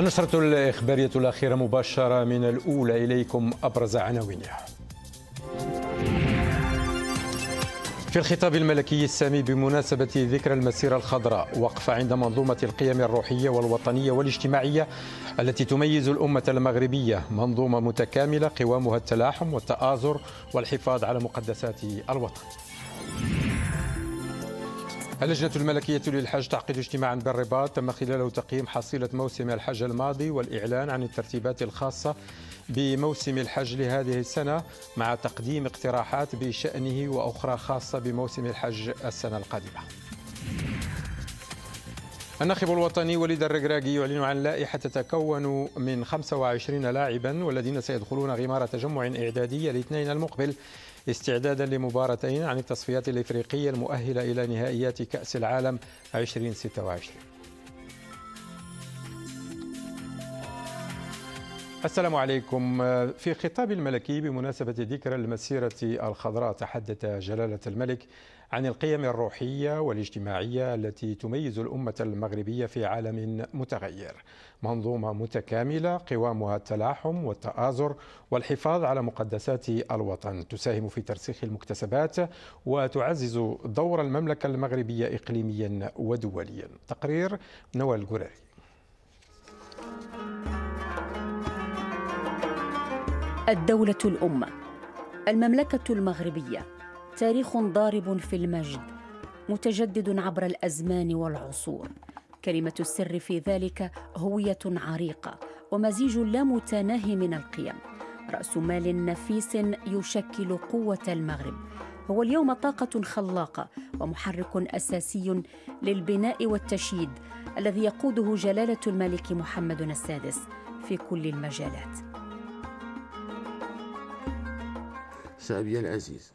النشرة الإخبارية الأخيرة مباشرة من الأولى إليكم أبرز عناوينها في الخطاب الملكي السامي بمناسبة ذكرى المسيرة الخضراء وقف عند منظومة القيم الروحية والوطنية والاجتماعية التي تميز الأمة المغربية منظومة متكاملة قوامها التلاحم والتآزر والحفاظ على مقدسات الوطن اللجنة الملكية للحج تعقد اجتماعا بالرباط تم خلاله تقييم حصيلة موسم الحج الماضي والإعلان عن الترتيبات الخاصة بموسم الحج لهذه السنة مع تقديم اقتراحات بشأنه وأخرى خاصة بموسم الحج السنة القادمة. الناخب الوطني وليد الركراكي يعلن عن لائحة تتكون من 25 لاعبا والذين سيدخلون غمار تجمع إعدادي الاثنين المقبل استعدادا لمباراتين عن التصفيات الإفريقية المؤهلة إلى نهائيات كأس العالم 2026 السلام عليكم في خطاب الملكي بمناسبة ذكرى المسيرة الخضراء تحدث جلالة الملك عن القيم الروحية والاجتماعية التي تميز الأمة المغربية في عالم متغير منظومة متكاملة قوامها التلاحم والتآزر والحفاظ على مقدسات الوطن تساهم في ترسيخ المكتسبات وتعزز دور المملكة المغربية إقليميا ودوليا تقرير نوال الجراري الدولة الأمة المملكة المغربية تاريخ ضارب في المجد متجدد عبر الأزمان والعصور كلمة السر في ذلك هوية عريقة ومزيج لا متناهي من القيم رأس مال نفيس يشكل قوة المغرب هو اليوم طاقة خلاقة ومحرك أساسي للبناء والتشييد الذي يقوده جلالة الملك محمد السادس في كل المجالات شعبي العزيز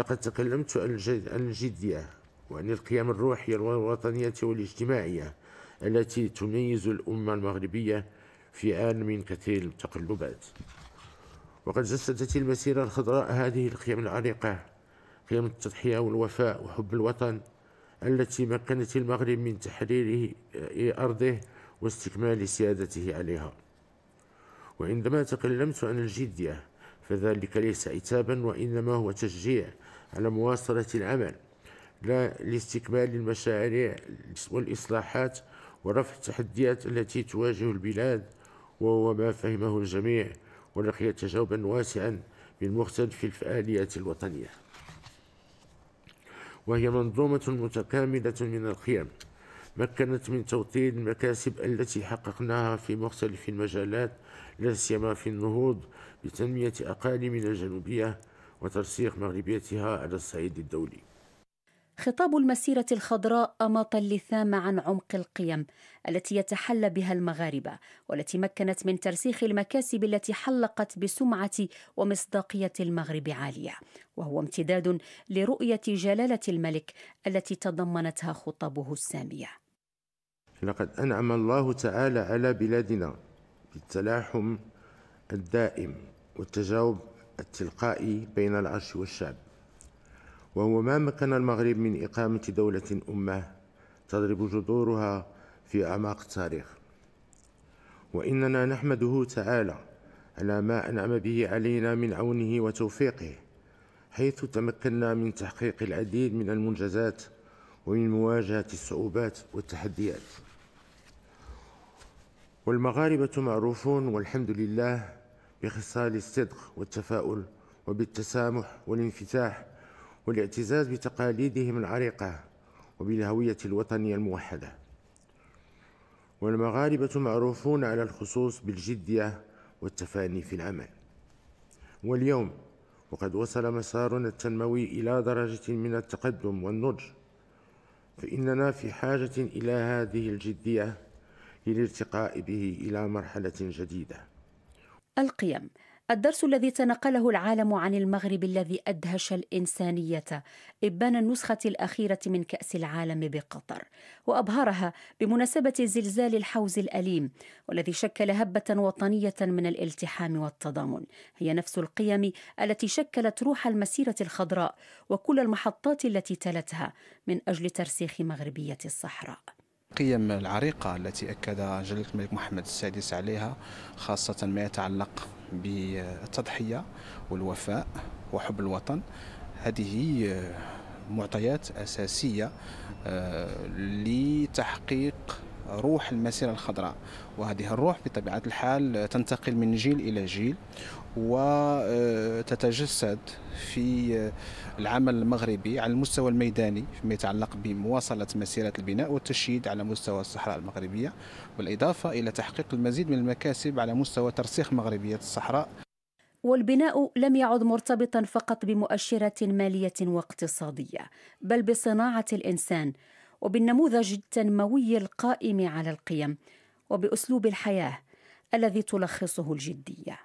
لقد تكلمت عن الجدية وعن القيم الروحية والوطنية والاجتماعية التي تميز الأمة المغربية في عالم كثير التقلبات وقد جسدت المسيرة الخضراء هذه القيم العريقة قيم التضحية والوفاء وحب الوطن التي مكنت المغرب من تحرير آه، أرضه واستكمال سيادته عليها وعندما تكلمت عن الجدية فذلك ليس عتابا وإنما هو تشجيع على مواصلة العمل لا لاستكمال المشاريع والإصلاحات ورفع التحديات التي تواجه البلاد وهو ما فهمه الجميع ولقي تجاوبا واسعا من مختلف الفعاليات الوطنية وهي منظومة متكاملة من القيم مكنت من توطيد المكاسب التي حققناها في مختلف المجالات لا سيما في النهوض لتنمية أقاليمنا الجنوبية وترسيخ مغربيتها على الصعيد الدولي خطاب المسيرة الخضراء أماط اللثام عن عمق القيم التي يتحلى بها المغاربة والتي مكنت من ترسيخ المكاسب التي حلقت بسمعة ومصداقية المغرب عالية وهو امتداد لرؤية جلالة الملك التي تضمنتها خطابه السامية لقد أنعم الله تعالى على بلادنا بالتلاحم الدائم والتجاوب التلقائي بين العرش والشعب وهو ما مكن المغرب من إقامة دولة أمة تضرب جذورها في أعماق التاريخ وإننا نحمده تعالى على ما أنعم به علينا من عونه وتوفيقه حيث تمكنا من تحقيق العديد من المنجزات ومن مواجهة الصعوبات والتحديات والمغاربة معروفون والحمد لله بخصال الصدق والتفاؤل وبالتسامح والانفتاح والاعتزاز بتقاليدهم العريقة وبالهوية الوطنية الموحدة والمغاربة معروفون على الخصوص بالجدية والتفاني في العمل واليوم وقد وصل مسارنا التنموي إلى درجة من التقدم والنضج فإننا في حاجة إلى هذه الجدية للارتقاء به إلى مرحلة جديدة القيم الدرس الذي تنقله العالم عن المغرب الذي أدهش الإنسانية إبان النسخة الأخيرة من كأس العالم بقطر وأبهرها بمناسبة زلزال الحوز الأليم والذي شكل هبة وطنية من الالتحام والتضامن هي نفس القيم التي شكلت روح المسيرة الخضراء وكل المحطات التي تلتها من أجل ترسيخ مغربية الصحراء القيم العريقة التي أكد جلالة الملك محمد السادس عليها خاصة ما يتعلق بالتضحية والوفاء وحب الوطن هذه معطيات أساسية آه، لتحقيق روح المسيره الخضراء وهذه الروح بطبيعه الحال تنتقل من جيل الى جيل وتتجسد في العمل المغربي على المستوى الميداني فيما يتعلق بمواصله مسيره البناء والتشييد على مستوى الصحراء المغربيه بالاضافه الى تحقيق المزيد من المكاسب على مستوى ترسيخ مغربيه الصحراء والبناء لم يعد مرتبطا فقط بمؤشرات ماليه واقتصاديه بل بصناعه الانسان وبالنموذج التنموي القائم على القيم وبأسلوب الحياة الذي تلخصه الجدية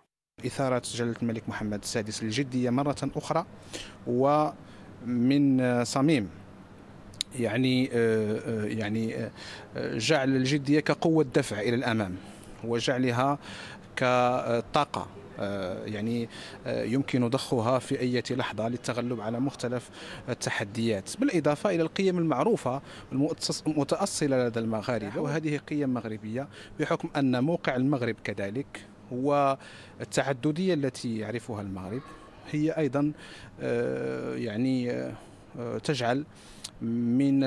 إثارة جلالة الملك محمد السادس للجدية مرة أخرى ومن صميم يعني آه، آه، يعني آه، جعل الجدية كقوة دفع إلى الأمام وجعلها كطاقة آه، يعني آه، يمكن ضخها في أي لحظة للتغلب على مختلف التحديات بالإضافة إلى القيم المعروفة المتأصلة لدى المغاربة نعم. وهذه قيم مغربية بحكم أن موقع المغرب كذلك هو التعددية التي يعرفها المغرب هي أيضا آه، يعني تجعل من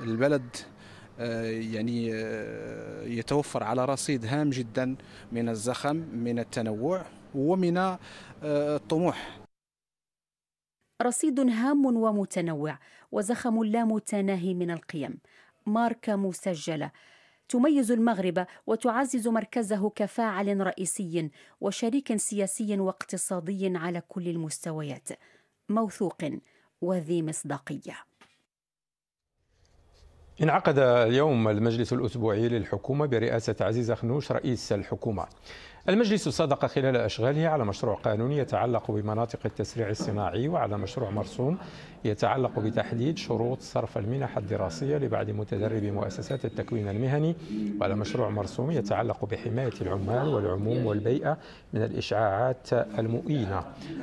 البلد آه، يعني آه، يتوفر على رصيد هام جدا من الزخم من التنوع ومن آه، الطموح رصيد هام ومتنوع وزخم لا متناهي من القيم ماركه مسجله تميز المغرب وتعزز مركزه كفاعل رئيسي وشريك سياسي واقتصادي على كل المستويات موثوق وذي مصداقيه انعقد اليوم المجلس الأسبوعي للحكومة برئاسة عزيز خنوش رئيس الحكومة المجلس صادق خلال أشغاله على مشروع قانون يتعلق بمناطق التسريع الصناعي وعلى مشروع مرسوم يتعلق بتحديد شروط صرف المنح الدراسية لبعض متدربي مؤسسات التكوين المهني وعلى مشروع مرسوم يتعلق بحماية العمال والعموم والبيئة من الإشعاعات المؤينة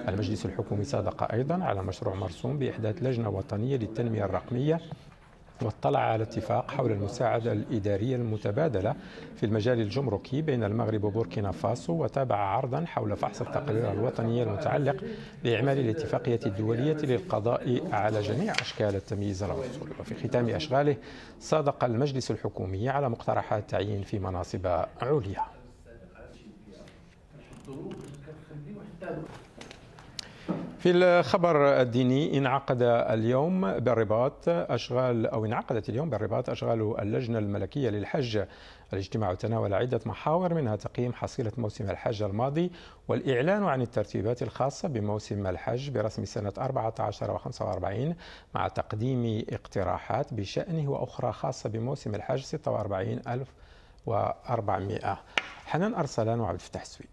المجلس الحكومي صادق أيضا على مشروع مرسوم بإحداث لجنة وطنية للتنمية الرقمية واطلع على اتفاق حول المساعدة الإدارية المتبادلة في المجال الجمركي بين المغرب وبوركينا فاسو وتابع عرضا حول فحص التقرير الوطني المتعلق بإعمال الاتفاقية الدولية للقضاء على جميع أشكال التمييز العنصري وفي ختام أشغاله صادق المجلس الحكومي على مقترحات تعيين في مناصب عليا في الخبر الديني انعقد اليوم بالرباط اشغال او انعقدت اليوم بالرباط اشغال اللجنه الملكيه للحج الاجتماع تناول عده محاور منها تقييم حصيله موسم الحج الماضي والاعلان عن الترتيبات الخاصه بموسم الحج برسم سنه 14 و45 مع تقديم اقتراحات بشانه واخرى خاصه بموسم الحج 46400 حنان ارسلان وعبد الفتاح السويد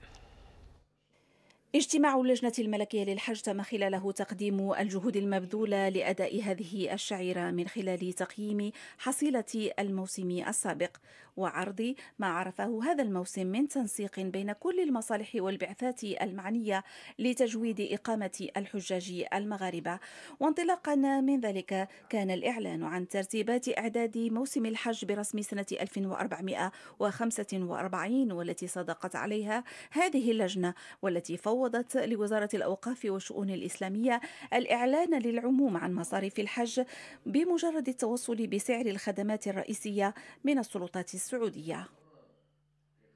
اجتماع اللجنة الملكية للحج تم خلاله تقديم الجهود المبذولة لأداء هذه الشعيرة من خلال تقييم حصيلة الموسم السابق وعرض ما عرفه هذا الموسم من تنسيق بين كل المصالح والبعثات المعنية لتجويد إقامة الحجاج المغاربة وانطلاقا من ذلك كان الإعلان عن ترتيبات إعداد موسم الحج برسم سنة 1445 والتي صدقت عليها هذه اللجنة والتي فوضت لوزارة الأوقاف والشؤون الإسلامية الإعلان للعموم عن مصاريف الحج بمجرد التوصل بسعر الخدمات الرئيسية من السلطات السعودية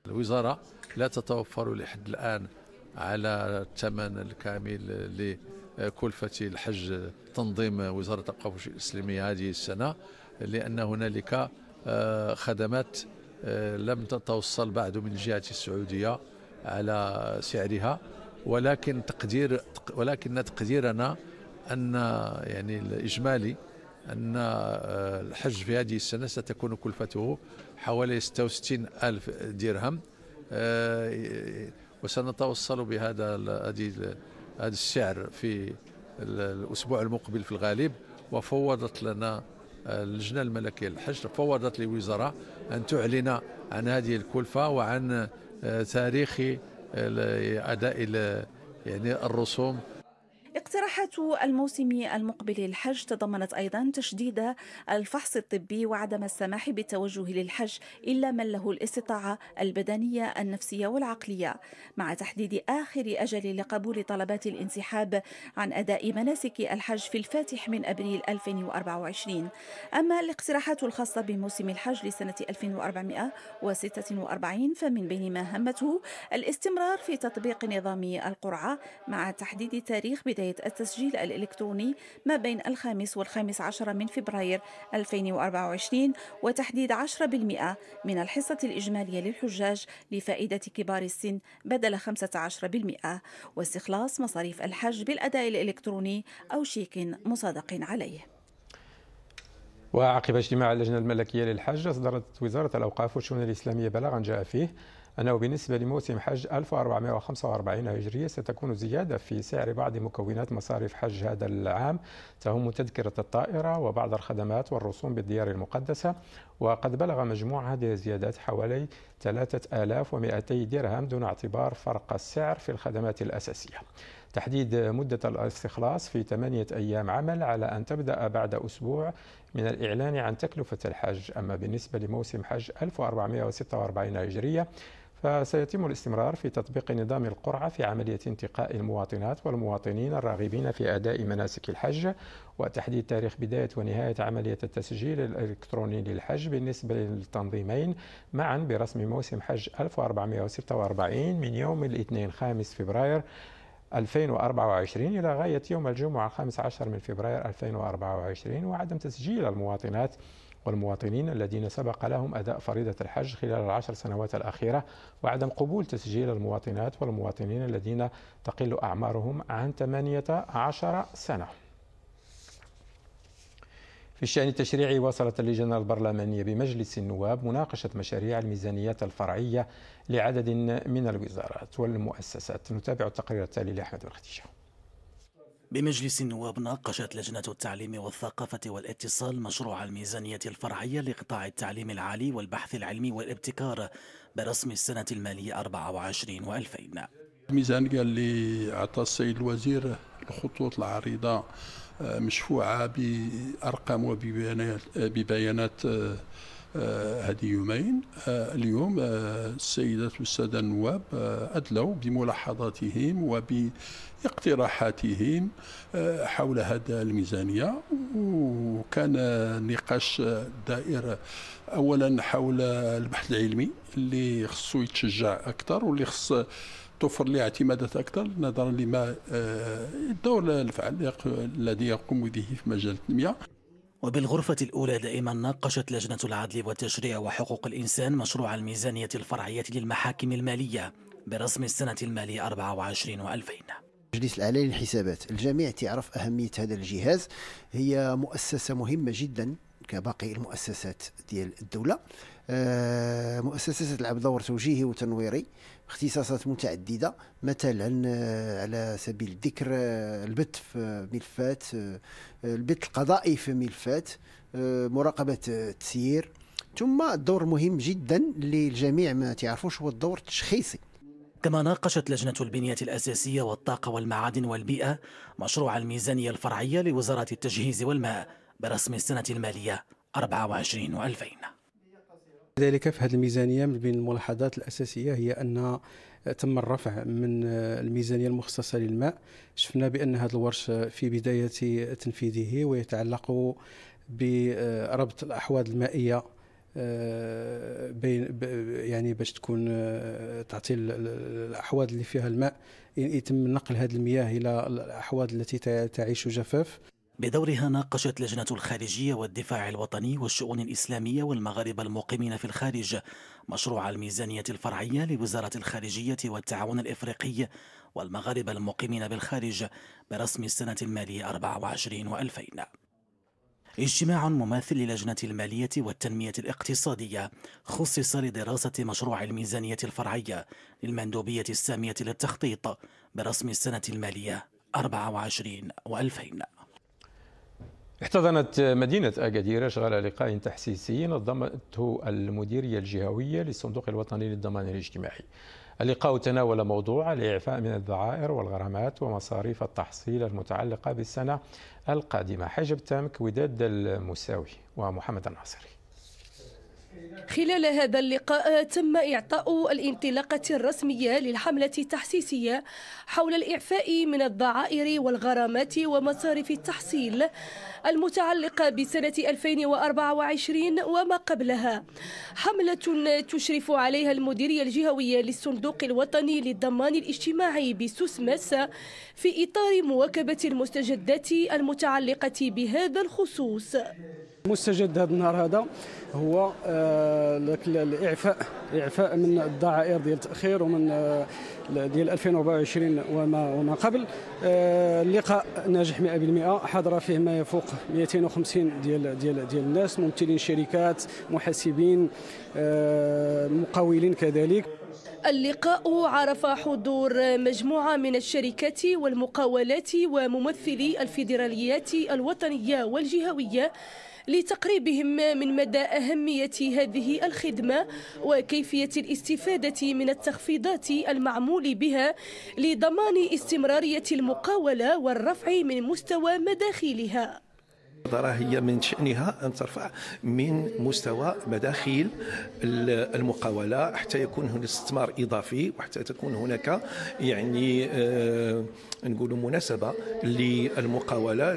الوزارة لا تتوفر لحد الآن على الثمن الكامل لكلفة الحج تنظيم وزارة الثقافة الإسلامية هذه السنة لأن هنالك آه، خدمات آه، لم تتوصل بعد من جهة السعودية على سعرها ولكن تقدير ولكن تقديرنا أن يعني الإجمالي أن آه، الحج في هذه السنة ستكون كلفته حوالي 66 ألف درهم آه، وسنتوصل بهذا هذه هذا السعر في الأسبوع المقبل في الغالب وفوضت لنا آه، اللجنة الملكية للحج فوضت للوزارة أن تعلن عن هذه الكلفة وعن تاريخ أداء يعني الرسوم اقتراحات الموسم المقبل للحج تضمنت أيضا تشديد الفحص الطبي وعدم السماح بالتوجه للحج إلا من له الاستطاعة البدنية النفسية والعقلية مع تحديد آخر أجل لقبول طلبات الانسحاب عن أداء مناسك الحج في الفاتح من أبريل 2024 أما الاقتراحات الخاصة بموسم الحج لسنة 1446 فمن بين ما همته الاستمرار في تطبيق نظام القرعة مع تحديد تاريخ بداية التسجيل الإلكتروني ما بين الخامس والخامس عشر من فبراير 2024 وتحديد 10% من الحصة الإجمالية للحجاج لفائدة كبار السن بدل 15% واستخلاص مصاريف الحج بالأداء الإلكتروني أو شيك مصادق عليه وعقب اجتماع اللجنة الملكية للحج أصدرت وزارة الأوقاف والشؤون الإسلامية بلاغا جاء فيه أنه بالنسبة لموسم حج 1445 هجرية ستكون زيادة في سعر بعض مكونات مصاريف حج هذا العام تهم تذكرة الطائرة وبعض الخدمات والرسوم بالديار المقدسة وقد بلغ مجموع هذه الزيادات حوالي 3200 درهم دون اعتبار فرق السعر في الخدمات الأساسية تحديد مدة الاستخلاص في ثمانية أيام عمل على أن تبدأ بعد أسبوع من الإعلان عن تكلفة الحج أما بالنسبة لموسم حج 1446 هجرية فسيتم الاستمرار في تطبيق نظام القرعة في عملية انتقاء المواطنات والمواطنين الراغبين في أداء مناسك الحج وتحديد تاريخ بداية ونهاية عملية التسجيل الإلكتروني للحج بالنسبة للتنظيمين معا برسم موسم حج 1446 من يوم الاثنين 5 فبراير 2024 إلى غاية يوم الجمعة 15 من فبراير 2024 وعدم تسجيل المواطنات والمواطنين الذين سبق لهم أداء فريضة الحج خلال العشر سنوات الأخيرة وعدم قبول تسجيل المواطنات والمواطنين الذين تقل أعمارهم عن 18 سنة في الشأن التشريعي واصلت اللجنة البرلمانية بمجلس النواب مناقشة مشاريع الميزانيات الفرعية لعدد من الوزارات والمؤسسات نتابع التقرير التالي لأحمد الختيشه بمجلس النواب ناقشت لجنة التعليم والثقافة والاتصال مشروع الميزانية الفرعية لقطاع التعليم العالي والبحث العلمي والابتكار برسم السنة المالية 24 و2000 الميزانية اللي أعطى السيد الوزير الخطوط العريضة آه، مشفوعة بأرقام وببيانات ببيانات آه، آه، هذه يومين اليوم السيدات والسادة النواب أدلوا بملاحظاتهم وب اقتراحاتهم آه، حول هذا الميزانية وكان نقاش دائر أولا حول البحث العلمي اللي خصو يتشجع أكثر واللي خص توفر لي اعتمادات اكثر نظرا لما آه، الدور الفعال الذي يقوم به في مجال التنميه وبالغرفة الأولى دائما ناقشت لجنة العدل والتشريع وحقوق الإنسان مشروع الميزانية الفرعية للمحاكم المالية برسم السنة المالية 24 و2000 المجلس الاعلى للحسابات الجميع تعرف اهميه هذا الجهاز هي مؤسسه مهمه جدا كباقي المؤسسات ديال الدوله آه، مؤسسه تلعب دور توجيهي وتنويري اختصاصات متعدده مثلا آه، على سبيل الذكر آه، البت في ملفات البت القضائي في ملفات مراقبه التسيير ثم الدور مهم جدا اللي الجميع ما تعرفوش هو الدور التشخيصي كما ناقشت لجنة البنية الأساسية والطاقة والمعادن والبيئة مشروع الميزانية الفرعية لوزارة التجهيز والماء برسم السنة المالية 24 و2000 لذلك في هذه الميزانية من بين الملاحظات الأساسية هي أن تم الرفع من الميزانية المخصصة للماء شفنا بأن هذا الورش في بداية تنفيذه ويتعلق بربط الأحواض المائية آه، بين يعني باش تكون آه، تعطي الاحواض اللي فيها الماء يتم نقل هذه المياه الى الاحواض التي تعيش جفاف بدورها ناقشت لجنة الخارجية والدفاع الوطني والشؤون الإسلامية والمغاربة المقيمين في الخارج مشروع الميزانية الفرعية لوزارة الخارجية والتعاون الإفريقي والمغاربة المقيمين بالخارج برسم السنة المالية 24 و2000 اجتماع مماثل للجنة المالية والتنمية الاقتصادية خصص لدراسة مشروع الميزانية الفرعية للمندوبية السامية للتخطيط برسم السنة المالية 24 و2000 احتضنت مدينة أكادير أشغال لقاء تحسيسي نظمته المديرية الجهوية للصندوق الوطني للضمان الاجتماعي اللقاء تناول موضوع الإعفاء من الذعائر والغرامات ومصاريف التحصيل المتعلقة بالسنة القادمة حجب تامك وداد المساوي ومحمد الناصري خلال هذا اللقاء تم إعطاء الانطلاقة الرسمية للحملة التحسيسية حول الإعفاء من الضعائر والغرامات ومصارف التحصيل المتعلقة بسنة 2024 وما قبلها حملة تشرف عليها المديرية الجهوية للصندوق الوطني للضمان الاجتماعي بسوسمس في إطار مواكبة المستجدات المتعلقة بهذا الخصوص المستجد هذا النهار هذا هو آه، الاعفاء اعفاء من الدعائر ديال التاخير ومن آه، ديال 2024 وما وما قبل آه، اللقاء ناجح 100% حضر فيه ما يفوق 250 ديال ديال ديال الناس ممثلين شركات محاسبين مقاولين كذلك اللقاء عرف حضور مجموعة من الشركات والمقاولات وممثلي الفيدراليات الوطنية والجهوية لتقريبهم من مدى أهمية هذه الخدمة وكيفية الاستفادة من التخفيضات المعمول بها لضمان استمرارية المقاولة والرفع من مستوى مداخلها الوزارة هي من شأنها أن ترفع من مستوى مداخيل المقاولة حتى يكون هناك استثمار إضافي وحتى تكون هناك يعني آه نقولوا مناسبة للمقاولة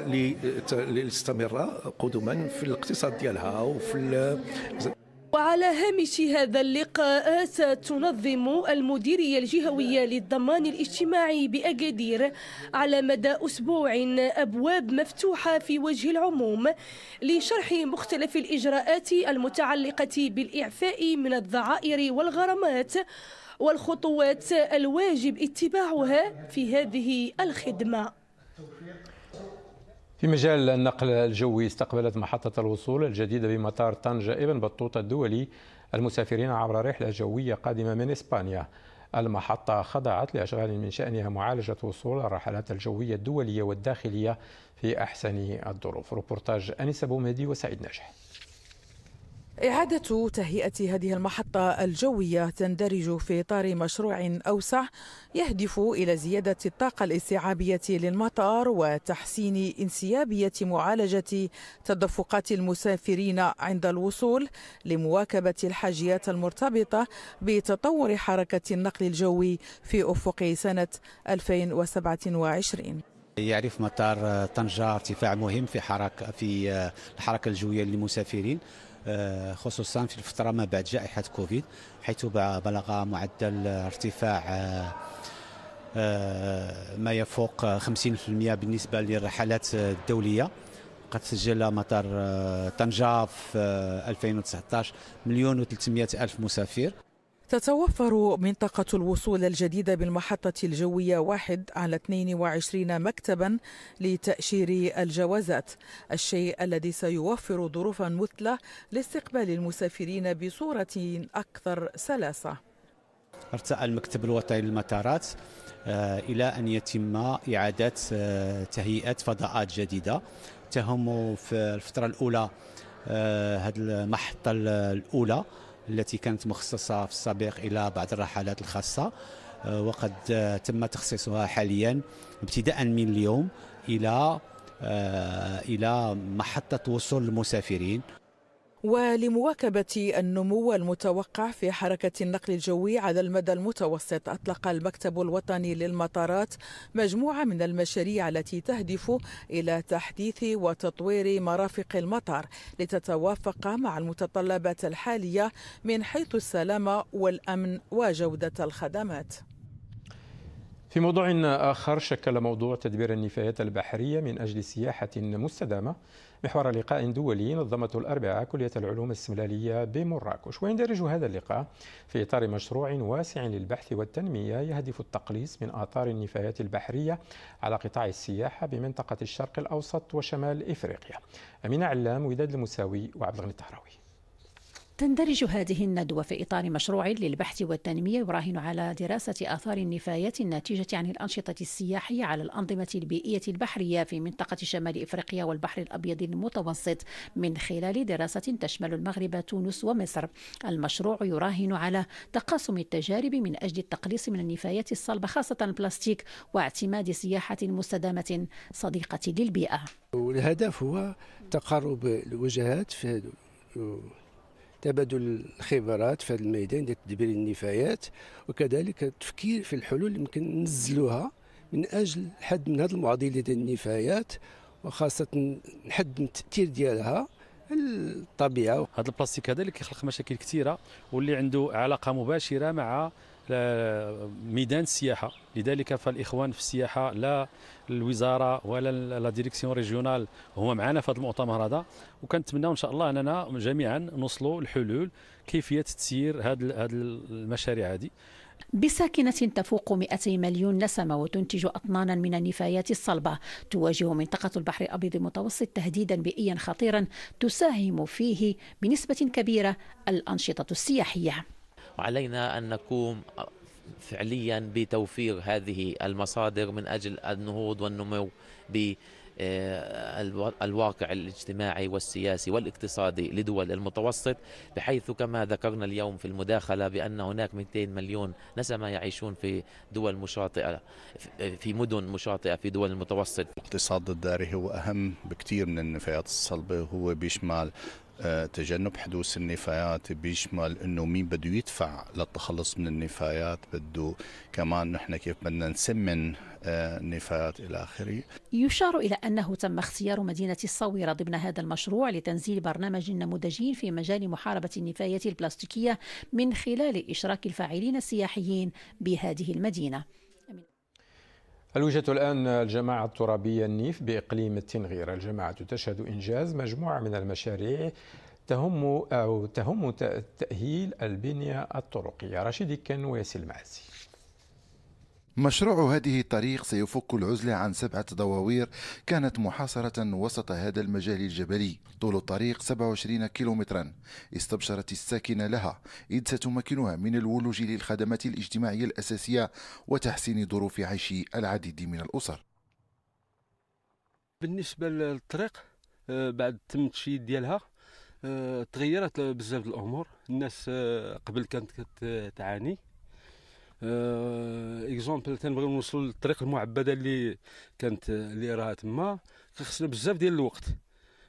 لتستمر قدما في الاقتصاد ديالها وفي وعلى هامش هذا اللقاء ستنظم المديرية الجهوية للضمان الاجتماعي بأكادير على مدى أسبوع أبواب مفتوحة في وجه العموم لشرح مختلف الإجراءات المتعلقة بالإعفاء من الضعائر والغرامات والخطوات الواجب اتباعها في هذه الخدمة في مجال النقل الجوي استقبلت محطة الوصول الجديدة بمطار طنجة ابن بطوطة الدولي المسافرين عبر رحلة جوية قادمة من إسبانيا المحطة خضعت لأشغال من شأنها معالجة وصول الرحلات الجوية الدولية والداخلية في أحسن الظروف روبورتاج أنس بومهدي وسعيد ناجح إعادة تهيئة هذه المحطة الجوية تندرج في إطار مشروع أوسع يهدف إلى زيادة الطاقة الاستيعابية للمطار وتحسين انسيابية معالجة تدفقات المسافرين عند الوصول لمواكبة الحاجيات المرتبطة بتطور حركة النقل الجوي في أفق سنة 2027 يعرف مطار طنجة ارتفاع مهم في حركة في الحركة الجوية للمسافرين آه، خصوصا في الفترة ما بعد جائحة كوفيد حيث بلغ معدل ارتفاع آه، آه، ما يفوق 50% بالنسبة للرحلات الدولية قد سجل مطار طنجة في 2019 مليون و300 ألف مسافر تتوفر منطقة الوصول الجديدة بالمحطة الجوية واحد على 22 مكتبا لتأشير الجوازات الشيء الذي سيوفر ظروفا مثلى لاستقبال المسافرين بصورة أكثر سلاسة ارتأى المكتب الوطني للمطارات آه، إلى أن يتم إعادة آه، تهيئة فضاءات جديدة تهم في الفترة الأولى آه، هذه المحطة الأولى التي كانت مخصصة في السابق إلى بعض الرحلات الخاصة آه، وقد آه، تم تخصيصها حاليا ابتداء من اليوم إلى آه، إلى محطة وصول المسافرين ولمواكبة النمو المتوقع في حركة النقل الجوي على المدى المتوسط أطلق المكتب الوطني للمطارات مجموعة من المشاريع التي تهدف إلى تحديث وتطوير مرافق المطار لتتوافق مع المتطلبات الحالية من حيث السلامة والأمن وجودة الخدمات في موضوع آخر شكل موضوع تدبير النفايات البحرية من أجل سياحة مستدامة محور لقاء دولي نظمته الأربعاء كلية العلوم السملالية بمراكش ويندرج هذا اللقاء في إطار مشروع واسع للبحث والتنمية يهدف التقليص من آثار النفايات البحرية على قطاع السياحة بمنطقة الشرق الأوسط وشمال إفريقيا أمين علام وداد المساوي وعبد الغني الطهراوي تندرج هذه الندوة في إطار مشروع للبحث والتنمية يراهن على دراسة آثار النفايات الناتجة عن الأنشطة السياحية على الأنظمة البيئية البحرية في منطقة شمال إفريقيا والبحر الأبيض المتوسط من خلال دراسة تشمل المغرب تونس ومصر المشروع يراهن على تقاسم التجارب من أجل التقليص من النفايات الصلبة خاصة البلاستيك واعتماد سياحة مستدامة صديقة للبيئة والهدف هو تقارب الوجهات في تبادل الخبرات في هذا الميدان ديال تدبير النفايات وكذلك التفكير في الحلول اللي يمكن ننزلوها من اجل الحد من هذه المعضله ديال النفايات وخاصه نحد من التاثير ديالها الطبيعه هذا البلاستيك هذا اللي كيخلق مشاكل كثيره واللي عنده علاقه مباشره مع ميدان السياحه لذلك فالاخوان في السياحه لا الوزاره ولا لا ديريكسيون ريجيونال هما معنا في هذا المؤتمر هذا وكنتمناو ان شاء الله اننا جميعا نوصلوا لحلول كيفيه تسيير هذه المشاريع هذه بساكنة تفوق 200 مليون نسمة وتنتج أطنانا من النفايات الصلبة تواجه منطقة البحر الأبيض المتوسط تهديدا بيئيا خطيرا تساهم فيه بنسبة كبيرة الأنشطة السياحية وعلينا أن نقوم فعليا بتوفير هذه المصادر من أجل النهوض والنمو آه، الواقع الاجتماعي والسياسي والاقتصادي لدول المتوسط بحيث كما ذكرنا اليوم في المداخلة بأن هناك 200 مليون نسمة يعيشون في دول مشاطئة في مدن مشاطئة في دول المتوسط الاقتصاد الداري هو أهم بكثير من النفايات الصلبة هو بيشمل تجنب حدوث النفايات بيشمل انه مين بده يدفع للتخلص من النفايات بده كمان نحن كيف بدنا نسمن النفايات آه، الى اخره يشار الى انه تم اختيار مدينه الصويره ضمن هذا المشروع لتنزيل برنامج نموذجي في مجال محاربه النفايات البلاستيكيه من خلال اشراك الفاعلين السياحيين بهذه المدينه الوجهة الآن الجماعة الترابية النيف بإقليم التنغير الجماعة تشهد إنجاز مجموعة من المشاريع تهم أو تهم تأهيل البنية الطرقية رشيد كنو وياسي المعزي مشروع هذه الطريق سيفك العزلة عن سبعة دواوير كانت محاصرة وسط هذا المجال الجبلي طول الطريق 27 كيلومترا استبشرت الساكنة لها إذ ستمكنها من الولوج للخدمات الاجتماعية الأساسية وتحسين ظروف عيش العديد من الأسر بالنسبة للطريق آه، بعد تم ديالها آه، تغيرت بزاف الأمور الناس آه، قبل كانت كتعاني اكزومبل آه، تنبغي نوصلوا للطريق المعبده اللي كانت اللي راها تما كان خصنا بزاف ديال الوقت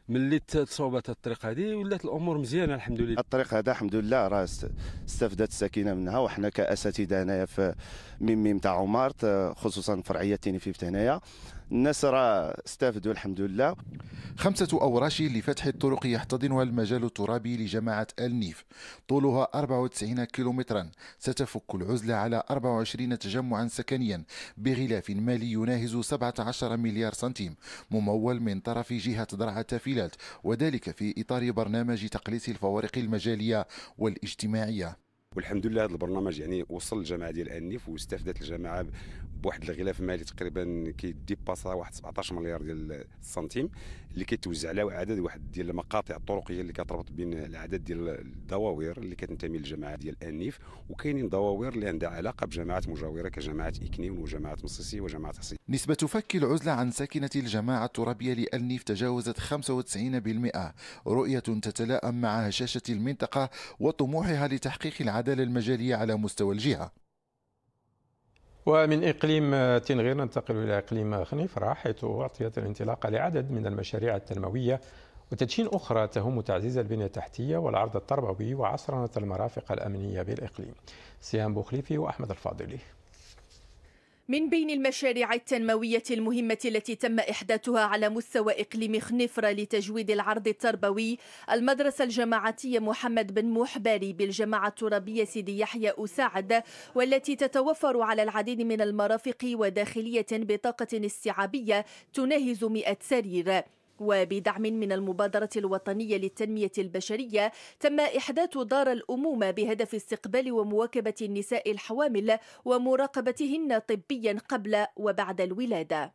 ملي تصوبت الطريق هذه ولات الامور مزيانه الحمد لله الطريق هذا الحمد لله راه استفدت الساكنه منها وحنا كاساتذه هنايا في ميمي تاع عمار خصوصا فرعيه تيني فيفت هنايا الناس راه استافدوا الحمد لله خمسة أوراش لفتح الطرق يحتضنها المجال الترابي لجماعة النيف طولها 94 كيلومترا ستفك العزلة على 24 تجمعا سكنيا بغلاف مالي يناهز 17 مليار سنتيم ممول من طرف جهة درعة في التسجيلات وذلك في إطار برنامج تقليص الفوارق المجالية والاجتماعية والحمد لله هذا البرنامج يعني وصل للجماعه ديال انيف واستفدت الجماعه بواحد الغلاف مالي تقريبا كيديباسا واحد 17 مليار ديال السنتيم اللي كيتوزع على عدد واحد ديال المقاطع الطرقيه اللي كتربط بين العدد ديال الدواوير اللي كتنتمي للجماعه ديال انيف وكاينين دواوير اللي عندها علاقه بجماعات مجاوره كجماعه اكنيون وجماعه مصيصي وجماعه حصي نسبه فك العزله عن ساكنه الجماعه الترابيه لانيف تجاوزت 95% رؤيه تتلائم مع هشاشه المنطقه وطموحها لتحقيق العدد العدالة المجالية على مستوى الجهة ومن إقليم آه، تنغير ننتقل إلى إقليم خنيفرة حيث أعطيت الانطلاقة لعدد من المشاريع التنموية وتدشين أخرى تهم تعزيز البنية التحتية والعرض التربوي وعصرنة المرافق الأمنية بالإقليم سيام بوخليفي وأحمد الفاضلي من بين المشاريع التنموية المهمة التي تم إحداثها على مستوى إقليم خنفرة لتجويد العرض التربوي المدرسة الجماعتية محمد بن محباري بالجماعة الترابية سيدي يحيى أساعد والتي تتوفر على العديد من المرافق وداخلية بطاقة استيعابية تناهز مئة سرير وبدعم من المبادرة الوطنية للتنمية البشرية تم إحداث دار الأمومة بهدف استقبال ومواكبة النساء الحوامل ومراقبتهن طبيا قبل وبعد الولادة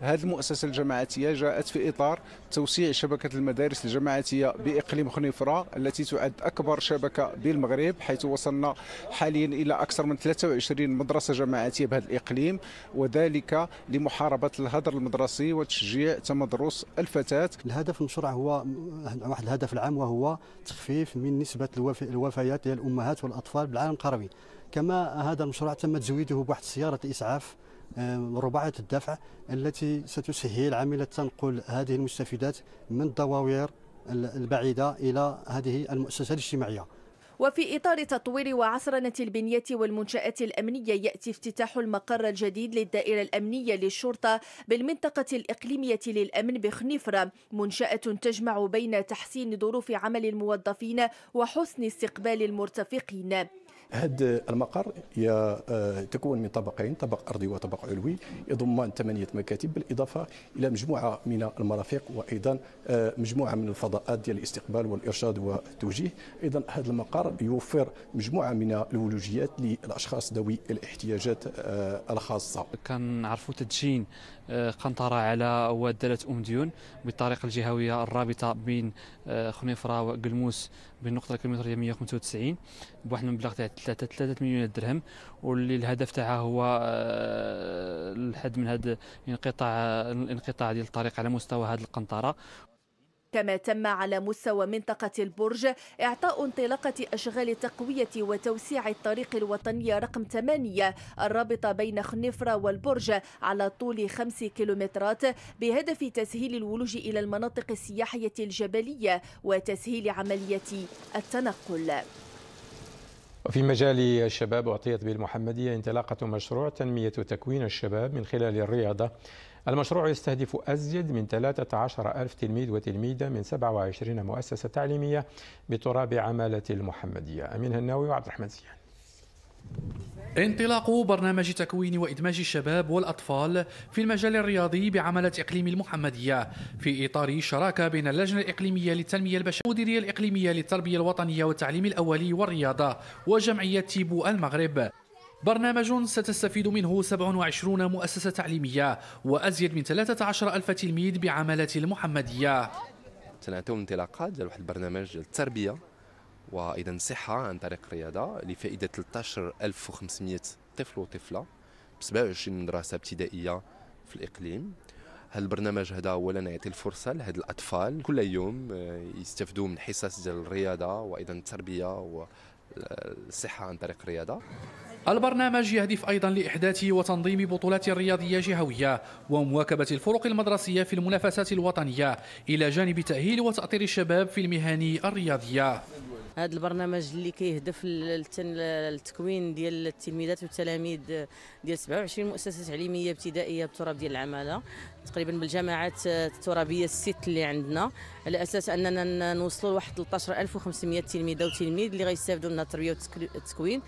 هذه المؤسسة الجماعاتية جاءت في إطار توسيع شبكة المدارس الجماعاتية بإقليم خنيفرة التي تعد أكبر شبكة بالمغرب حيث وصلنا حاليا إلى أكثر من 23 مدرسة جماعاتية بهذا الإقليم وذلك لمحاربة الهدر المدرسي وتشجيع تمدرس الفتاة الهدف المشروع هو واحد الهدف العام وهو تخفيف من نسبة الوفيات ديال الأمهات والأطفال بالعالم القروي كما هذا المشروع تم تزويده بواحد سيارة إسعاف آه، رباعية الدفع التي ستسهل عملية تنقل هذه المستفيدات من الدواوير البعيدة إلى هذه المؤسسة الاجتماعية وفي إطار تطوير وعصرنة البنية والمنشآت الأمنية يأتي افتتاح المقر الجديد للدائرة الأمنية للشرطة بالمنطقة الإقليمية للأمن بخنيفرة منشأة تجمع بين تحسين ظروف عمل الموظفين وحسن استقبال المرتفقين هذا المقر يتكون آه، من طبقين طبق أرضي وطبق علوي يضمان ثمانية مكاتب بالإضافة إلى مجموعة من المرافق وأيضا آه، مجموعة من الفضاءات ديال الاستقبال والإرشاد والتوجيه أيضا هذا المقر يوفر مجموعة من الولوجيات للأشخاص ذوي الاحتياجات آه، الخاصة كنعرفوا تدشين قنطرة على ودلة أم ديون بالطريق الجهوية الرابطة بين آه، خنيفرة وقلموس بالنقطة الكيلومترية 195 بواحد المبلغ تاع 3 مليون درهم واللي الهدف تاعها هو آه، الحد من هذا الانقطاع الانقطاع ديال الطريق على مستوى هذه القنطرة كما تم على مستوى منطقة البرج إعطاء انطلاقة أشغال تقوية وتوسيع الطريق الوطني رقم 8 الرابطة بين خنفرة والبرج على طول 5 كيلومترات بهدف تسهيل الولوج إلى المناطق السياحية الجبلية وتسهيل عملية التنقل وفي مجال الشباب أعطيت بالمحمدية انطلاقة مشروع تنمية تكوين الشباب من خلال الرياضة المشروع يستهدف أزيد من 13 ألف تلميذ وتلميذة من 27 مؤسسة تعليمية بتراب عمالة المحمدية أمين هناوي وعبد الرحمن زيان انطلاق برنامج تكوين وإدماج الشباب والأطفال في المجال الرياضي بعملة إقليم المحمدية في إطار شراكة بين اللجنة الإقليمية للتنمية البشرية والمديرية الإقليمية للتربية الوطنية والتعليم الأولي والرياضة وجمعية تيبو المغرب برنامج ستستفيد منه 27 مؤسسة تعليمية وأزيد من 13 ألف تلميذ بعملة المحمدية تنعتم انطلاقات ديال واحد البرنامج ديال التربية وأيضا الصحة عن طريق الرياضة لفائدة 13500 طفل وطفلة ب 27 مدرسة ابتدائية في الإقليم هذا البرنامج هذا اولا يعطي الفرصه لهاد الاطفال كل يوم آه، يستافدوا من حصص ديال الرياضه وايضا التربيه والصحه عن طريق الرياضه البرنامج يهدف أيضا لإحداث وتنظيم بطولات رياضية جهوية ومواكبة الفرق المدرسية في المنافسات الوطنية إلى جانب تأهيل وتأطير الشباب في المهن الرياضية هذا البرنامج اللي كيهدف للتكوين ديال التلميذات والتلاميذ ديال 27 مؤسسه تعليميه ابتدائيه بالتراب ديال العماله تقريبا بالجامعات الترابيه الست اللي عندنا على اساس اننا نوصلوا لواحد 13500 تلميذه وتلميذ اللي غيستافدوا من التربيه والتكوين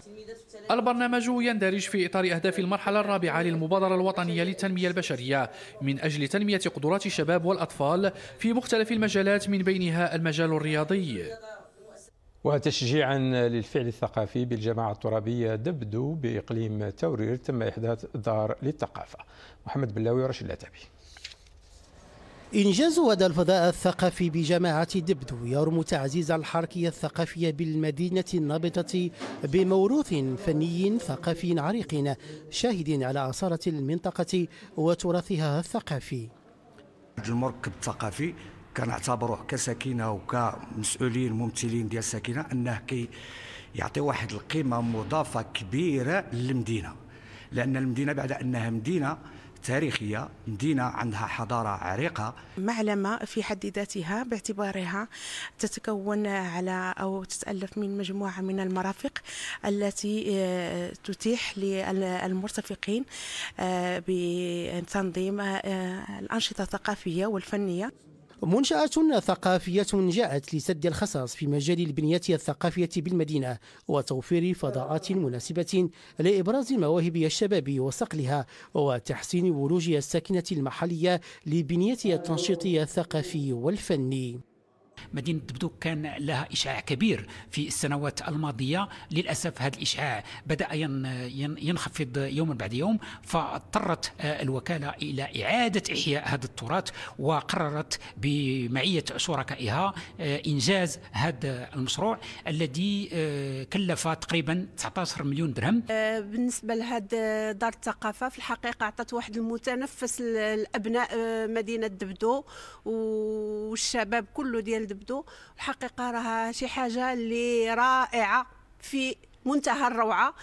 البرنامج يندرج في اطار اهداف المرحله الرابعه للمبادره الوطنيه للتنميه البشريه من اجل تنميه قدرات الشباب والاطفال في مختلف المجالات من بينها المجال الرياضي وتشجيعا للفعل الثقافي بالجماعة الترابية دبدو بإقليم تورير تم إحداث دار للثقافة محمد بلاوي ورشيد العتبي إنجاز هذا الفضاء الثقافي بجماعة دبدو يرم تعزيز الحركية الثقافية بالمدينة النابضة بموروث فني ثقافي عريق شاهد على عصارة المنطقة وتراثها الثقافي المركب الثقافي كنعتبروه كسكينه وكمسؤولين ممثلين ديال سكينه انه كي يعطي واحد القيمه مضافه كبيره للمدينه لان المدينه بعد انها مدينه تاريخيه مدينه عندها حضاره عريقه معلمه في حد ذاتها باعتبارها تتكون على او تتالف من مجموعه من المرافق التي آه، تتيح للمرتفقين آه، بتنظيم آه، الانشطه الثقافيه والفنيه منشأة ثقافية جاءت لسد الخصاص في مجال البنية الثقافية بالمدينة وتوفير فضاءات مناسبة لإبراز مواهب الشباب وصقلها وتحسين ولوج الساكنة المحلية لبنية التنشيط الثقافي والفني مدينه تبدوك كان لها اشعاع كبير في السنوات الماضيه للاسف هذا الاشعاع بدا ينخفض يوما بعد يوم فاضطرت آه، الوكاله الى اعاده احياء هذا التراث وقررت بمعيه شركائها آه، انجاز هذا المشروع الذي آه، كلف تقريبا 19 مليون درهم بالنسبه لهذا دار الثقافه في الحقيقه اعطت واحد المتنفس لابناء مدينه دبدو والشباب كله ديال كيدبدوا الحقيقه راها شي حاجه اللي رائعه في منتهى الروعه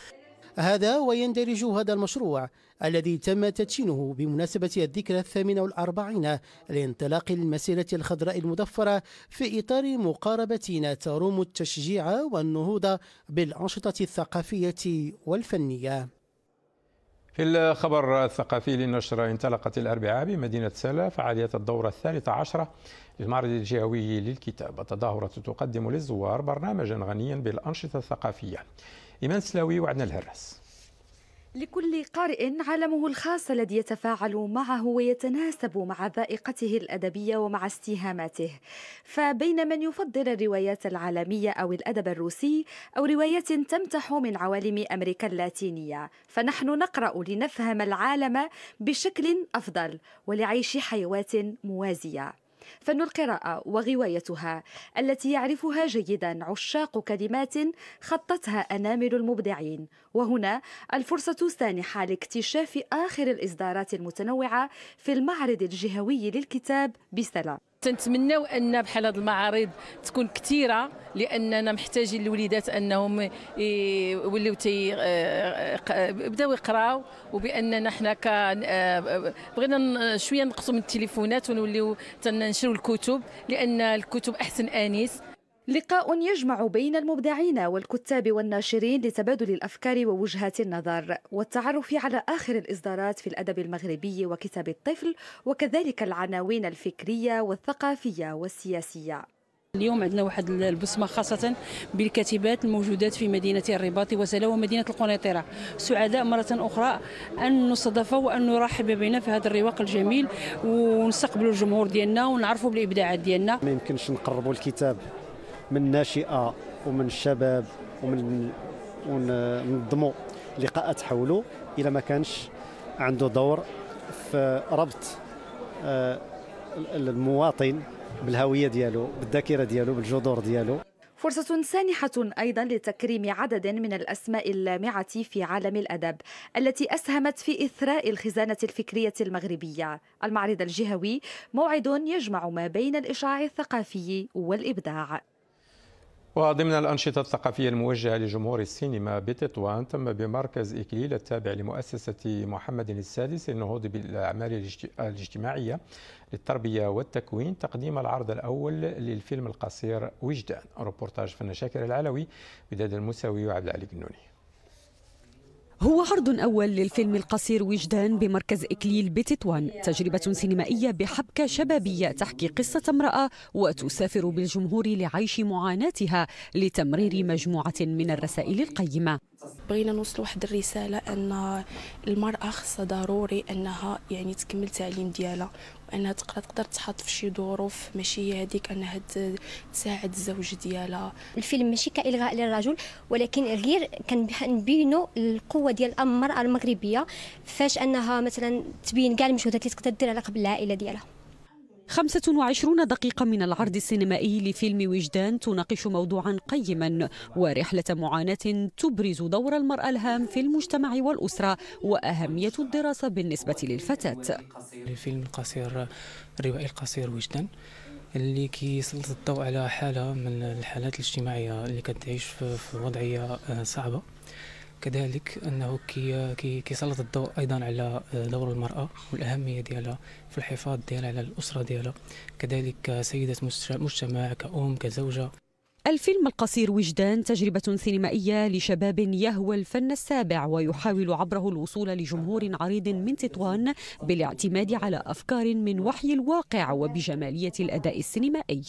هذا ويندرج هذا المشروع الذي تم تدشينه بمناسبة الذكرى الثامنة والأربعين لانطلاق المسيرة الخضراء المضفرة في إطار مقاربة تروم التشجيع والنهوض بالأنشطة الثقافية والفنية في الخبر الثقافي للنشر انطلقت الأربعاء بمدينة سلا فعالية الدورة الثالثة عشرة للمعرض الجهوي للكتاب التظاهرة تقدم للزوار برنامجا غنيا بالأنشطة الثقافية إيمان سلاوي وعدنا الهرس لكل قارئ عالمه الخاص الذي يتفاعل معه ويتناسب مع ذائقته الأدبية ومع استهاماته فبين من يفضل الروايات العالمية أو الأدب الروسي أو روايات تمتح من عوالم أمريكا اللاتينية فنحن نقرأ لنفهم العالم بشكل أفضل ولعيش حيوات موازية فن القراءة وغوايتها التي يعرفها جيدا عشاق كلمات خطتها أنامل المبدعين وهنا الفرصة سانحة لاكتشاف آخر الإصدارات المتنوعة في المعرض الجهوي للكتاب بسلام تنتمناو ان بحال هذه المعارض تكون كثيره لاننا محتاجين الوليدات انهم يوليو تي بداو يقراو وباننا حنا ك آه، بغينا شويه نقصوا من التليفونات ونوليو تنشروا الكتب لان الكتب احسن انيس لقاء يجمع بين المبدعين والكتاب والناشرين لتبادل الأفكار ووجهات النظر والتعرف على آخر الإصدارات في الأدب المغربي وكتاب الطفل وكذلك العناوين الفكرية والثقافية والسياسية اليوم عندنا واحد البصمه خاصه بالكاتبات الموجودات في مدينه الرباط وسلا ومدينه القنيطره سعداء مره اخرى ان نستضاف وان نرحب بنا في هذا الرواق الجميل ونستقبلوا الجمهور ديالنا ونعرفوا بالابداعات ديالنا ما يمكنش نقربوا الكتاب من الناشئه ومن الشباب ومن ونظموا لقاءات حوله الى ما كانش عنده دور في ربط آه، المواطن بالهويه ديالو بالذاكره ديالو بالجذور ديالو فرصة سانحة أيضا لتكريم عدد من الأسماء اللامعة في عالم الأدب التي أسهمت في إثراء الخزانة الفكرية المغربية المعرض الجهوي موعد يجمع ما بين الإشعاع الثقافي والإبداع وضمن الأنشطة الثقافية الموجهة لجمهور السينما بتطوان تم بمركز إكليل التابع لمؤسسة محمد السادس للنهوض بالأعمال الاجتماعية للتربية والتكوين تقديم العرض الأول للفيلم القصير وجدان روبورتاج فن شاكر العلوي وداد الموسوي وعبد العلي النوني هو عرض أول للفيلم القصير وجدان بمركز إكليل بتطوان تجربة سينمائية بحبكة شبابية تحكي قصة امرأة وتسافر بالجمهور لعيش معاناتها لتمرير مجموعة من الرسائل القيمة بغينا نوصلوا واحد الرساله ان المراه خصها ضروري انها يعني تكمل التعليم ديالها وانها تقدر تقدر تحط في شي ظروف ماشي هي هذيك انها تساعد الزوج ديالها الفيلم ماشي كالغاء للرجل ولكن غير كنبينوا القوه ديال المراه المغربيه فاش انها مثلا تبين كاع المجهودات اللي تقدر ديرها على قبل العائله ديالها 25 دقيقة من العرض السينمائي لفيلم وجدان تناقش موضوعا قيما ورحلة معاناة تبرز دور المرأة الهام في المجتمع والأسرة وأهمية الدراسة بالنسبة للفتاة الفيلم القصير الروائي القصير وجدان اللي كيسلط الضوء على حالة من الحالات الاجتماعية اللي كتعيش في وضعية آه، صعبة كذلك انه كي كيسلط الضوء ايضا على آه، دور المراه والاهميه ديالها في الحفاظ ديالها على الاسره ديالها كذلك سيده مجتمع كأم كزوجه الفيلم القصير وجدان تجربة سينمائية لشباب يهوى الفن السابع ويحاول عبره الوصول لجمهور عريض من تطوان بالاعتماد على أفكار من وحي الواقع وبجمالية الأداء السينمائي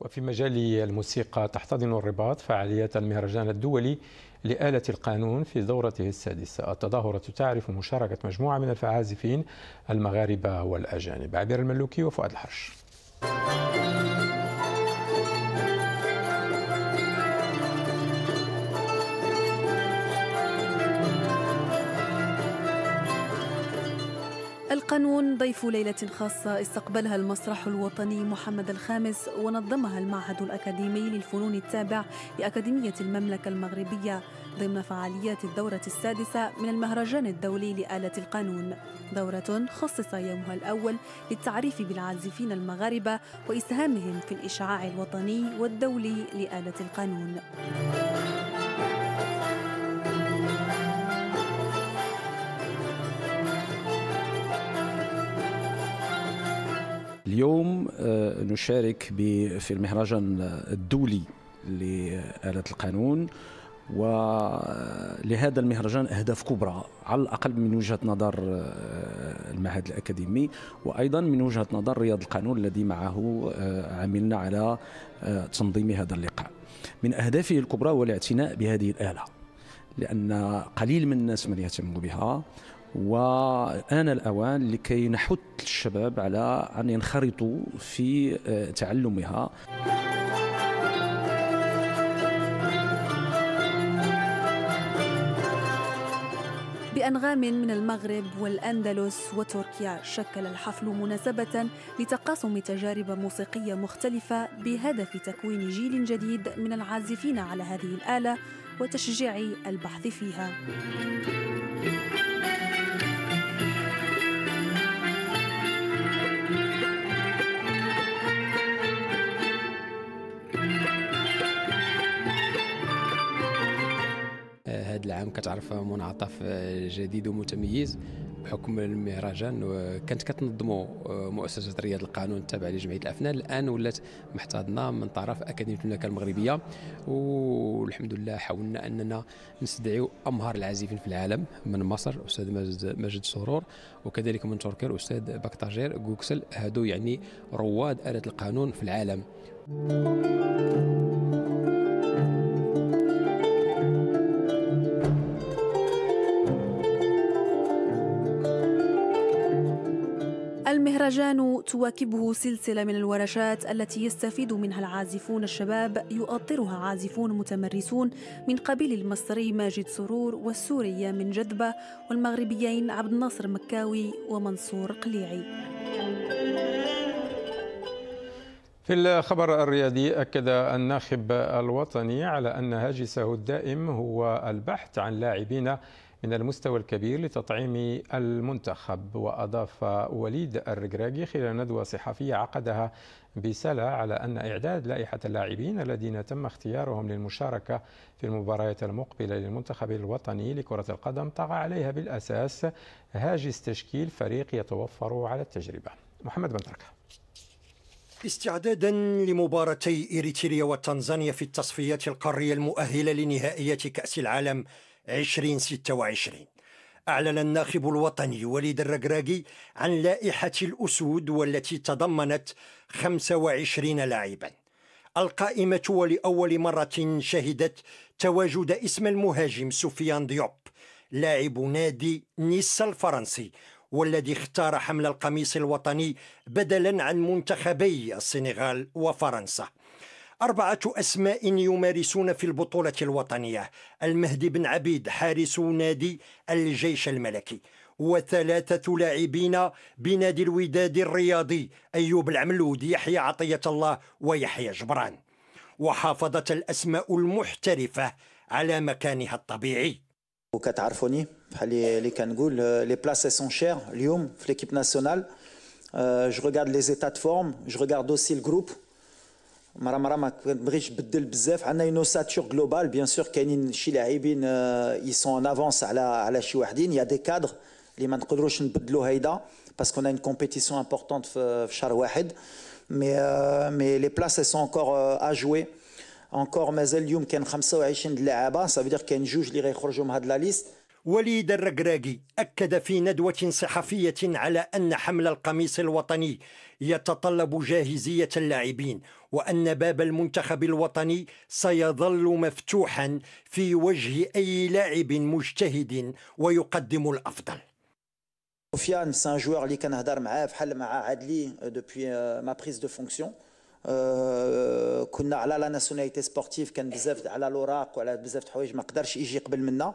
وفي مجال الموسيقى تحتضن الرباط فعالية المهرجان الدولي لآلة القانون في دورته السادسة التظاهرة تعرف مشاركة مجموعة من الفعازفين المغاربة والأجانب عبير الملوكي وفؤاد الحرش القانون ضيف ليلة خاصة استقبلها المسرح الوطني محمد الخامس ونظمها المعهد الأكاديمي للفنون التابع لأكاديمية المملكة المغربية ضمن فعاليات الدورة السادسة من المهرجان الدولي لآلة القانون دورة خصص يومها الأول للتعريف بالعازفين المغاربة وإسهامهم في الإشعاع الوطني والدولي لآلة القانون اليوم آه، نشارك في المهرجان الدولي لآلة القانون ولهذا آه، المهرجان أهداف كبرى على الأقل من وجهة نظر آه، المعهد الأكاديمي وأيضا من وجهة نظر رياض القانون الذي معه عملنا على تنظيم هذا اللقاء من أهدافه الكبرى هو الاعتناء بهذه الآلة لأن قليل من الناس من يهتم بها وآن الأوان لكي نحث الشباب على أن ينخرطوا في آه، تعلمها بأنغام من المغرب والأندلس وتركيا شكل الحفل مناسبة لتقاسم تجارب موسيقية مختلفة بهدف تكوين جيل جديد من العازفين على هذه الآلة وتشجيع البحث فيها. العام كتعرف منعطف آه، جديد ومتميز بحكم المهرجان كانت كتنظمه آه، مؤسسه رياض القانون التابعه لجمعيه الافنان الان ولات محتضنه من طرف اكاديميه المملكه المغربيه والحمد لله حاولنا اننا نستدعي امهر العازفين في العالم من مصر استاذ ماجد سرور وكذلك من تركيا الاستاذ بكتاجير جوكسل هادو يعني رواد اله القانون في العالم thank you المهرجان تواكبه سلسلة من الورشات التي يستفيد منها العازفون الشباب يؤطرها عازفون متمرسون من قبيل المصري ماجد سرور والسورية من جدبة والمغربيين عبد الناصر مكاوي ومنصور قليعي في الخبر الرياضي أكد الناخب الوطني على أن هاجسه الدائم هو البحث عن لاعبين من المستوى الكبير لتطعيم المنتخب وأضاف وليد الرجراجي خلال ندوة صحفية عقدها بسلا على أن إعداد لائحة اللاعبين الذين تم اختيارهم للمشاركة في المباريات المقبلة للمنتخب الوطني لكرة القدم طغى عليها بالأساس هاجس تشكيل فريق يتوفر على التجربة محمد بن تركه استعدادا لمباراتي إريتريا وتنزانيا في التصفيات القارية المؤهلة لنهائيات كأس العالم 2026 أعلن الناخب الوطني وليد الرقراقي عن لائحة الأسود والتي تضمنت 25 لاعباً القائمة ولأول مرة شهدت تواجد اسم المهاجم سفيان ديوب لاعب نادي نيس الفرنسي والذي اختار حمل القميص الوطني بدلا عن منتخبي السنغال وفرنسا أربعة أسماء يمارسون في البطولة الوطنية المهدي بن عبيد حارس نادي الجيش الملكي وثلاثة لاعبين بنادي الوداد الرياضي أيوب العملود يحيى عطية الله ويحيى جبران وحافظت الأسماء المحترفة على مكانها الطبيعي وكتعرفوني بحال اللي كنقول لي بلاصي سون شير اليوم في ليكيب ناسيونال جو ريغارد لي زيتا دو فورم جو ريغارد اوسي الجروب Maramarama kembrije bdelbzev. On a une ossature globale, bien sûr, qu'Enin Shilaibin euh, ils sont en avance à la à la Chouardine. Il y a des cadres, les Manfredroshen bdeloheida, parce qu'on a une compétition importante charouahed. Euh, mais euh, mais les places elles sont encore à jouer. Encore Mazerlium ken kamsa ohechin de l'aba, ça veut dire qu'un juge liraé khorjum had la liste. وليد الرقراقي أكد في ندوة صحفية على أن حمل القميص الوطني يتطلب جاهزية اللاعبين وأن باب المنتخب الوطني سيظل مفتوحا في وجه أي لاعب مجتهد ويقدم الأفضل سفيان سان جوار اللي كنهضر معاه بحال مع عادلي دوبوي ما بريز دو فونكسيون كنا على لا ناسيوناليتي سبورتيف كان بزاف على الاوراق وعلى بزاف د الحوايج ما قدرش يجي قبل منا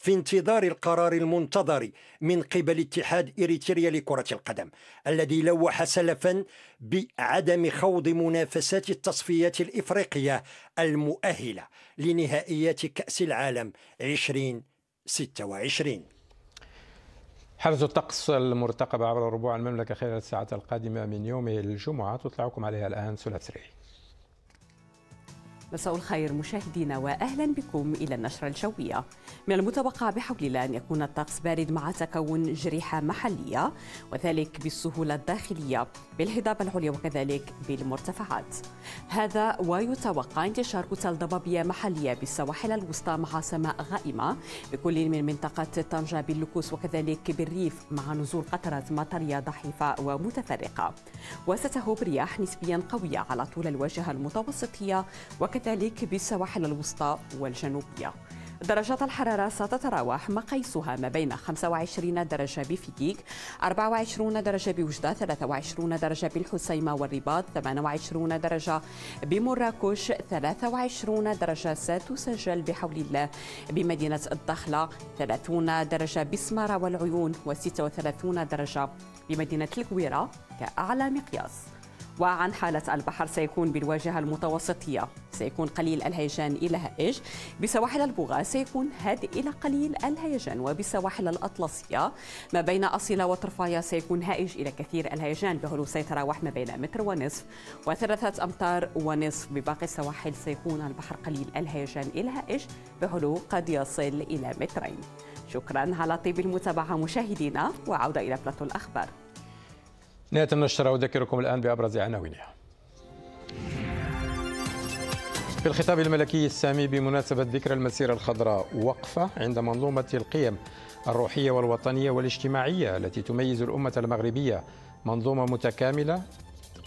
في انتظار القرار المنتظر من قبل اتحاد إريتريا لكرة القدم الذي لوح سلفا بعدم خوض منافسات التصفيات الإفريقية المؤهلة لنهائيات كأس العالم 2026 حرز الطقس المرتقب عبر ربوع المملكة خلال الساعات القادمة من يوم الجمعة تطلعكم عليها الآن سلف سريعي مساء الخير مشاهدينا واهلا بكم الى النشره الجويه. من المتوقع بحول الله ان يكون الطقس بارد مع تكون جريحه محليه وذلك بالسهوله الداخليه بالهضاب العليا وكذلك بالمرتفعات. هذا ويتوقع انتشار كتل ضبابيه محليه بالسواحل الوسطى مع سماء غائمه بكل من منطقه طنجه باللوكوس وكذلك بالريف مع نزول قطرات مطريه ضعيفه ومتفرقه. وستهب رياح نسبيا قويه على طول الواجهه المتوسطيه وكذلك وكذلك بالسواحل الوسطى والجنوبية درجات الحرارة ستتراوح مقيسها ما بين 25 درجة بفيديك 24 درجة بوجدة 23 درجة بالحسيمة والرباط 28 درجة بمراكش 23 درجة ستسجل بحول الله بمدينة الدخلة 30 درجة بسمارة والعيون و36 درجة بمدينة الكويرة كأعلى مقياس وعن حالة البحر سيكون بالواجهة المتوسطية سيكون قليل الهيجان إلى هائج بسواحل البوغاء سيكون هادئ إلى قليل الهيجان وبسواحل الأطلسية ما بين أصيلة وطرفاية سيكون هائج إلى كثير الهيجان بهلو سيتراوح ما بين متر ونصف وثلاثة أمتار ونصف بباقي السواحل سيكون البحر قليل الهيجان إلى هائج بهلو قد يصل إلى مترين شكرا على طيب المتابعة مشاهدينا وعودة إلى بلاتو الأخبار نهاية النشرة أذكركم الآن بأبرز عناوينها في الخطاب الملكي السامي بمناسبة ذكرى المسيرة الخضراء وقفة عند منظومة القيم الروحية والوطنية والاجتماعية التي تميز الأمة المغربية منظومة متكاملة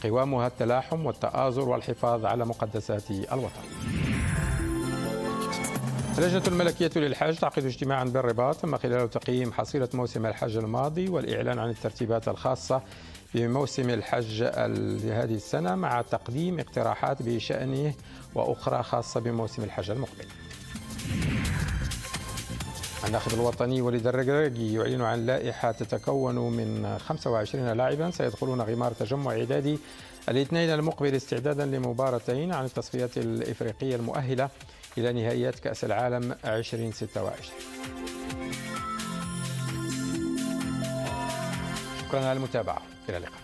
قوامها التلاحم والتآزر والحفاظ على مقدسات الوطن اللجنة الملكية للحج تعقد اجتماعا بالرباط تم خلاله تقييم حصيلة موسم الحج الماضي والإعلان عن الترتيبات الخاصة في موسم الحج هذه السنة مع تقديم اقتراحات بشأنه وأخرى خاصة بموسم الحج المقبل الناخب الوطني وليد الرقراقي يعلن عن لائحة تتكون من 25 لاعبا سيدخلون غمار تجمع إعدادي الاثنين المقبل استعدادا لمباراتين عن التصفيات الإفريقية المؤهلة إلى نهائيات كأس العالم 2026 شكرا على المتابعة إلى اللقاء